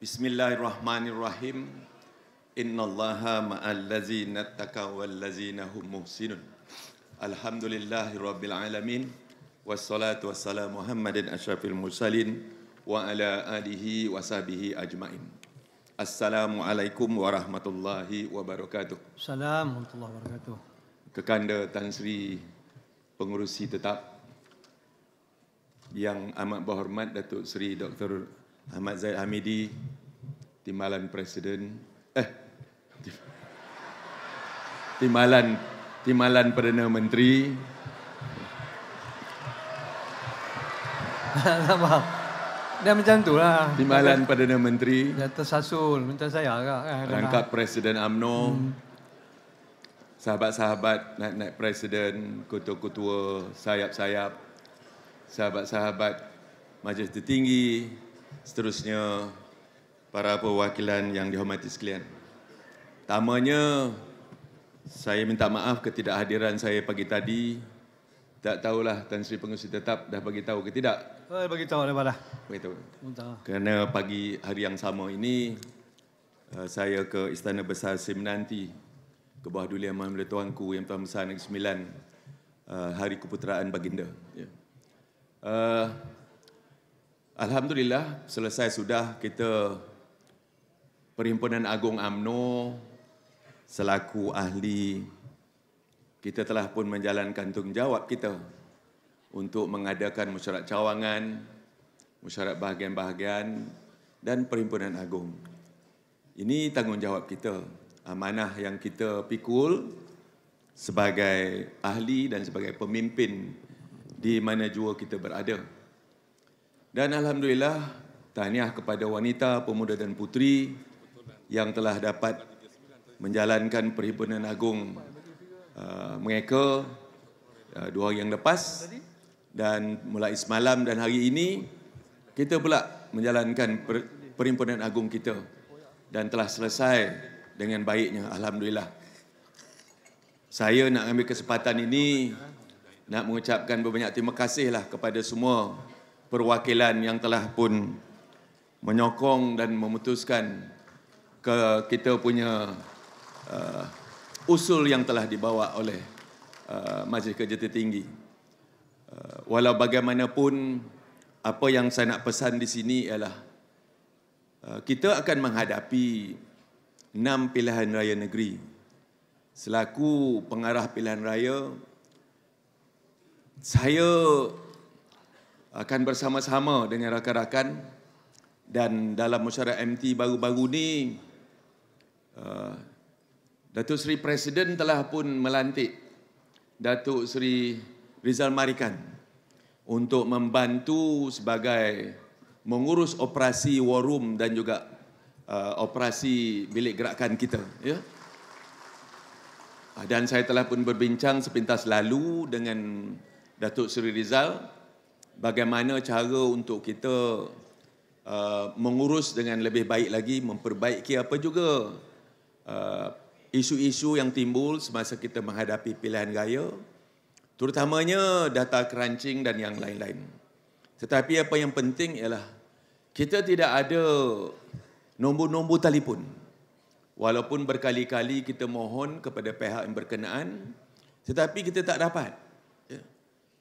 Bismillahirrahmanirrahim. Innallaha ma'al ladzina taqaw wal ladzina hum muhsinun. Alhamdulillahirabbil alamin. Wassalatu wassalamu Muhammadin asyrafil mursalin wa ala alihi washabihi ajmain. Assalamualaikum warahmatullahi wabarakatuh. Salam warahmatullahi wabarakatuh. Kekanda Tan Sri Pengurusi Tetap yang amat berhormat Datuk Sri Dr. Ahmad Zaid Hamidi, Timbalan Presiden, eh, Timbalan, Timbalan Perdana Menteri. Alamak, dia macam tu lah. Timbalan Perdana Menteri. Dia tersasul, minta saya agak. Eh, Rangkap Presiden UMNO, hmm. sahabat-sahabat naik-naik Presiden, ketua-ketua sayap-sayap, sahabat-sahabat Majlis Tertinggi, seterusnya para perwakilan yang dihormati sekalian. tamanya saya minta maaf ketidakhadiran saya pagi tadi. Tak tahulah Tan Sri Pengurusi Tetap dah bagi tahu ke tidak. Saya bagi tahu dah balah. Bagi tahu. Kerana pagi hari yang sama ini, eh, saya ke Istana Besar Semenanti, ke bawah duli dulia Mulia Tuanku yang Tuan Besar Negeri Sembilan, eh, hari keputeraan baginda. Uh, Alhamdulillah selesai sudah kita Perhimpunan Agung AMNO selaku ahli kita telah pun menjalankan tanggungjawab kita untuk mengadakan mesyuarat cawangan, mesyuarat bahagian-bahagian dan Perhimpunan Agung. Ini tanggungjawab kita, amanah yang kita pikul sebagai ahli dan sebagai pemimpin di mana jua kita berada. Dan Alhamdulillah, tahniah kepada wanita, pemuda dan puteri yang telah dapat menjalankan Perhimpunan Agung uh, mereka uh, dua hari yang lepas dan mulai semalam dan hari ini kita pula menjalankan per, Perhimpunan Agung kita dan telah selesai dengan baiknya Alhamdulillah. Saya nak ambil kesempatan ini nak mengucapkan berbanyak terima kasihlah kepada semua perwakilan yang telah pun menyokong dan memutuskan ke kita punya uh, usul yang telah dibawa oleh uh, Majlis Kerja Tertinggi. Uh, walau bagaimanapun apa yang saya nak pesan di sini ialah uh, kita akan menghadapi enam pilihan raya negeri selaku pengarah pilihan raya saya akan bersama-sama dengan rakan-rakan dan dalam mesyuarat MT baru-baru ini uh, Datuk Seri Presiden telah pun melantik Datuk Seri Rizal Marikan untuk membantu sebagai mengurus operasi war room dan juga uh, operasi bilik gerakan kita ya ah, dan saya telah pun berbincang sepintas lalu dengan Datuk Seri Rizal bagaimana cara untuk kita uh, mengurus dengan lebih baik lagi, memperbaiki apa juga uh, isu-isu yang timbul semasa kita menghadapi pilihan raya, terutamanya data crunching dan yang lain-lain. Tetapi apa yang penting ialah kita tidak ada nombor-nombor telefon. Walaupun berkali-kali kita mohon kepada pihak yang berkenaan, tetapi kita tak dapat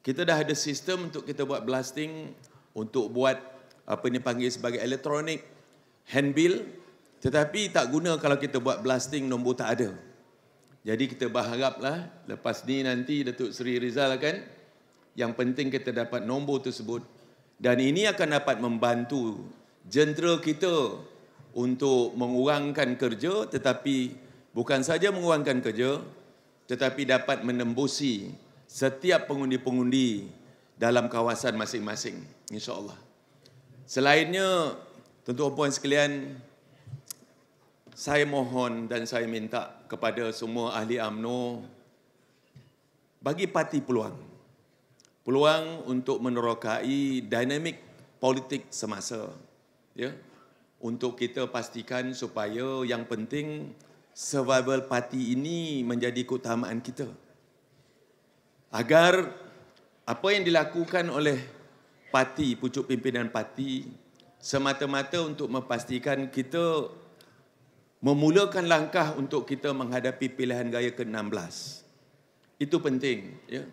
kita dah ada sistem untuk kita buat blasting untuk buat apa ni panggil sebagai elektronik handbill tetapi tak guna kalau kita buat blasting nombor tak ada. Jadi kita berharaplah lepas ni nanti Datuk Seri Rizal kan yang penting kita dapat nombor tersebut dan ini akan dapat membantu jentera kita untuk mengurangkan kerja tetapi bukan saja mengurangkan kerja tetapi dapat menembusi setiap pengundi-pengundi dalam kawasan masing-masing insyaallah. Selainnya tentu puan sekalian saya mohon dan saya minta kepada semua ahli AMNO bagi parti peluang. Peluang untuk menerokai dinamik politik semasa. Ya. Untuk kita pastikan supaya yang penting survival parti ini menjadi keutamaan kita agar apa yang dilakukan oleh parti, pucuk pimpinan parti semata-mata untuk memastikan kita memulakan langkah untuk kita menghadapi pilihan gaya ke-16. Itu penting. Ya.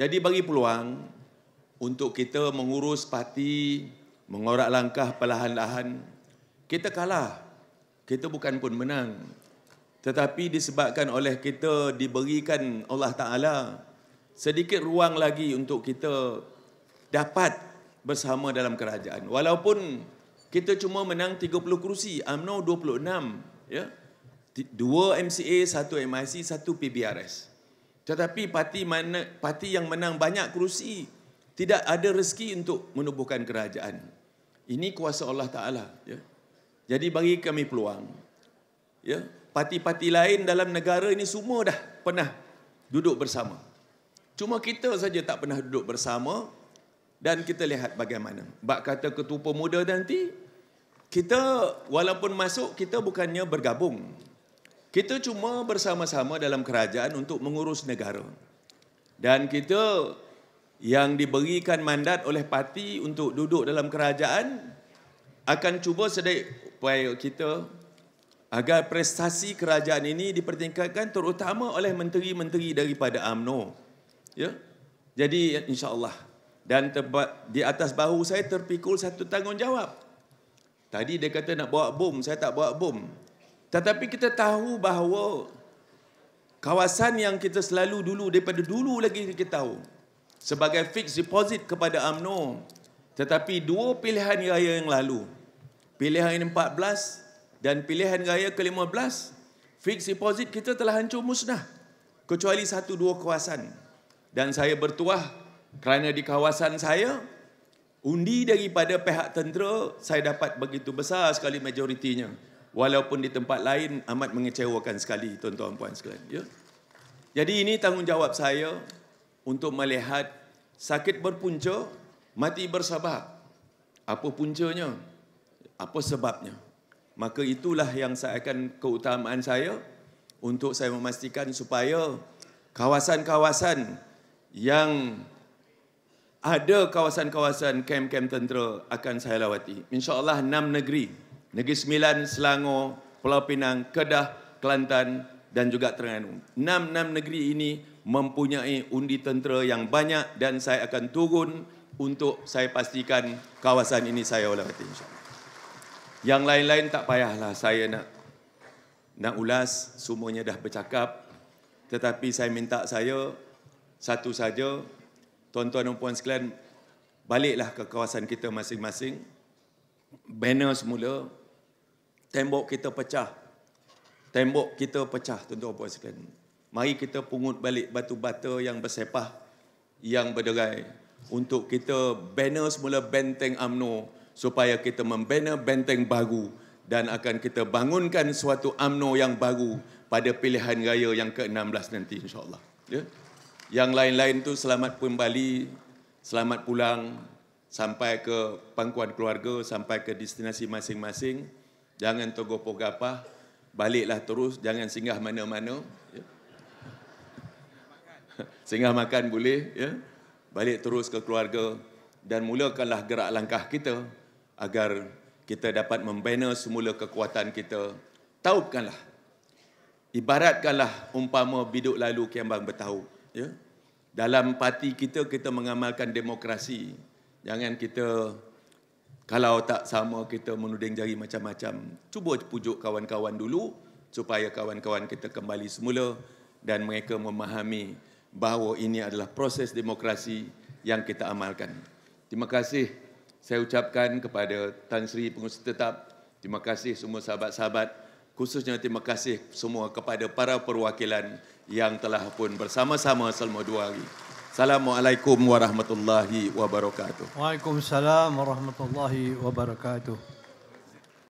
Jadi bagi peluang untuk kita mengurus parti, mengorak langkah perlahan-lahan, kita kalah. Kita bukan pun menang. Tetapi disebabkan oleh kita diberikan Allah Ta'ala sedikit ruang lagi untuk kita dapat bersama dalam kerajaan. Walaupun kita cuma menang 30 kerusi, UMNO 26. Ya? Dua MCA, satu MIC, satu PBRS. Tetapi parti, mana, parti yang menang banyak kerusi tidak ada rezeki untuk menubuhkan kerajaan. Ini kuasa Allah Ta'ala. Ya? Jadi bagi kami peluang. Ya? Parti-parti lain dalam negara ini semua dah pernah duduk bersama. Cuma kita saja tak pernah duduk bersama dan kita lihat bagaimana. Bak kata ketua pemuda nanti, kita walaupun masuk, kita bukannya bergabung. Kita cuma bersama-sama dalam kerajaan untuk mengurus negara. Dan kita yang diberikan mandat oleh parti untuk duduk dalam kerajaan akan cuba sedek upaya kita agar prestasi kerajaan ini dipertingkatkan terutama oleh menteri-menteri daripada AMNO. -menteri Ya. Jadi insya-Allah dan tempat di atas bahu saya terpikul satu tanggungjawab. Tadi dia kata nak bawa bom, saya tak bawa bom. Tetapi kita tahu bahawa kawasan yang kita selalu dulu daripada dulu lagi kita tahu sebagai fixed deposit kepada AMNO. Tetapi dua pilihan raya yang lalu, pilihan yang 14 dan pilihan raya ke-15, fixed deposit kita telah hancur musnah. Kecuali satu dua kawasan dan saya bertuah kerana di kawasan saya undi daripada pihak tentera saya dapat begitu besar sekali majoritinya walaupun di tempat lain amat mengecewakan sekali tuan-tuan puan sekalian ya jadi ini tanggungjawab saya untuk melihat sakit berpunca mati bersebab apa puncanya apa sebabnya maka itulah yang saya akan keutamaan saya untuk saya memastikan supaya kawasan-kawasan yang ada kawasan-kawasan kem-kem tentera akan saya lawati. InsyaAllah enam negeri. Negeri Sembilan, Selangor, Pulau Pinang, Kedah, Kelantan dan juga Terengganu. Enam-enam negeri ini mempunyai undi tentera yang banyak dan saya akan turun untuk saya pastikan kawasan ini saya lawati insyaAllah. Yang lain-lain tak payahlah saya nak nak ulas, semuanya dah bercakap. Tetapi saya minta saya satu saja tuan-tuan dan puan sekalian baliklah ke kawasan kita masing-masing banner semula tembok kita pecah tembok kita pecah tuan-tuan dan puan sekalian mari kita pungut balik batu bata yang bersepah yang berderai untuk kita banner semula benteng AMNO supaya kita membina benteng baru dan akan kita bangunkan suatu AMNO yang baru pada pilihan raya yang ke-16 nanti insyaAllah. Ya? Yeah? Yang lain-lain tu selamat kembali, selamat pulang sampai ke pangkuan keluarga, sampai ke destinasi masing-masing. Jangan togoh pogapah, baliklah terus, jangan singgah mana-mana. Ya. Singgah makan boleh, ya. balik terus ke keluarga dan mulakanlah gerak langkah kita agar kita dapat membina semula kekuatan kita. Taubkanlah, ibaratkanlah umpama biduk lalu kiambang bertahun ya dalam parti kita kita mengamalkan demokrasi jangan kita kalau tak sama kita menuding jari macam-macam cuba pujuk kawan-kawan dulu supaya kawan-kawan kita kembali semula dan mereka memahami bahawa ini adalah proses demokrasi yang kita amalkan terima kasih saya ucapkan kepada Tan Sri pengurus tetap terima kasih semua sahabat-sahabat khususnya terima kasih semua kepada para perwakilan yang telah pun bersama-sama selama dua hari. Assalamualaikum warahmatullahi wabarakatuh. Waalaikumsalam warahmatullahi wabarakatuh.